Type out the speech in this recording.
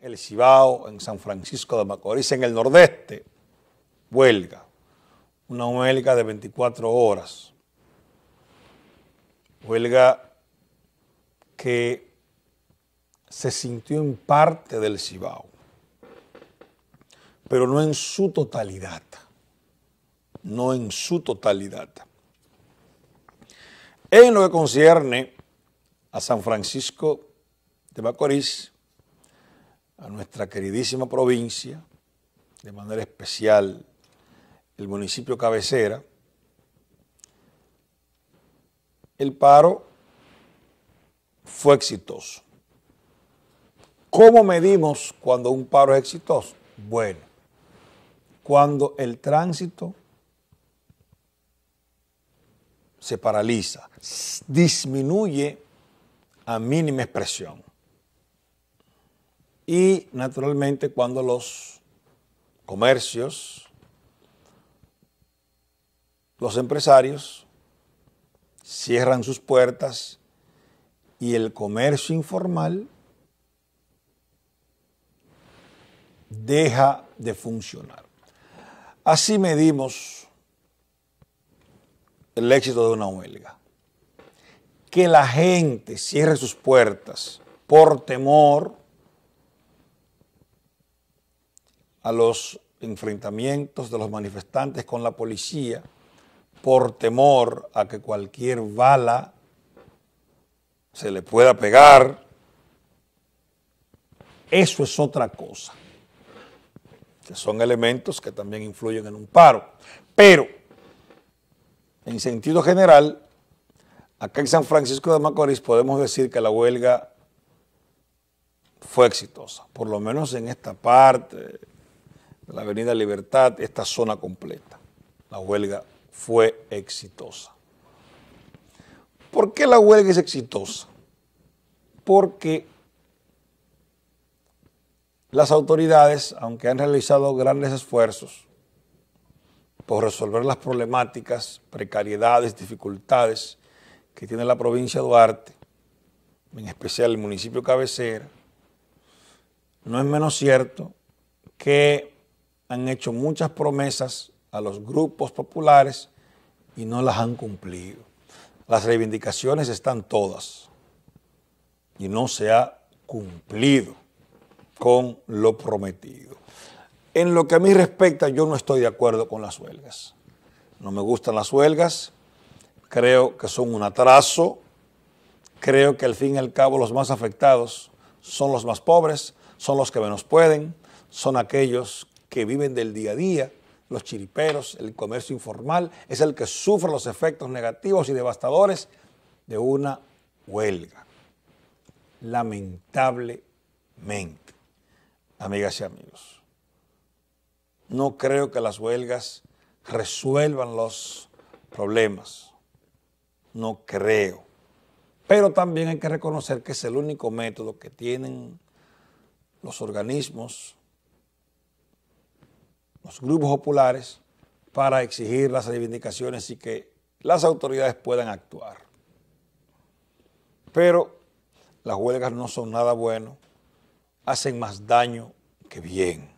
el Cibao, en San Francisco de Macorís, en el nordeste, huelga. Una huelga de 24 horas. Huelga que se sintió en parte del Cibao, pero no en su totalidad. No en su totalidad. En lo que concierne a San Francisco de Macorís, a nuestra queridísima provincia, de manera especial el municipio cabecera, el paro fue exitoso. ¿Cómo medimos cuando un paro es exitoso? Bueno, cuando el tránsito se paraliza, disminuye a mínima expresión. Y naturalmente cuando los comercios, los empresarios cierran sus puertas y el comercio informal deja de funcionar. Así medimos el éxito de una huelga. Que la gente cierre sus puertas por temor a los enfrentamientos de los manifestantes con la policía por temor a que cualquier bala se le pueda pegar. Eso es otra cosa, son elementos que también influyen en un paro. Pero, en sentido general, acá en San Francisco de Macorís podemos decir que la huelga fue exitosa, por lo menos en esta parte, la Avenida Libertad, esta zona completa. La huelga fue exitosa. ¿Por qué la huelga es exitosa? Porque las autoridades, aunque han realizado grandes esfuerzos por resolver las problemáticas, precariedades, dificultades que tiene la provincia de Duarte, en especial el municipio cabecera, no es menos cierto que han hecho muchas promesas a los grupos populares y no las han cumplido. Las reivindicaciones están todas y no se ha cumplido con lo prometido. En lo que a mí respecta, yo no estoy de acuerdo con las huelgas. No me gustan las huelgas, creo que son un atraso, creo que al fin y al cabo los más afectados son los más pobres, son los que menos pueden, son aquellos que viven del día a día, los chiriperos, el comercio informal, es el que sufre los efectos negativos y devastadores de una huelga. Lamentablemente, amigas y amigos, no creo que las huelgas resuelvan los problemas. No creo. Pero también hay que reconocer que es el único método que tienen los organismos grupos populares para exigir las reivindicaciones y que las autoridades puedan actuar. Pero las huelgas no son nada bueno, hacen más daño que bien.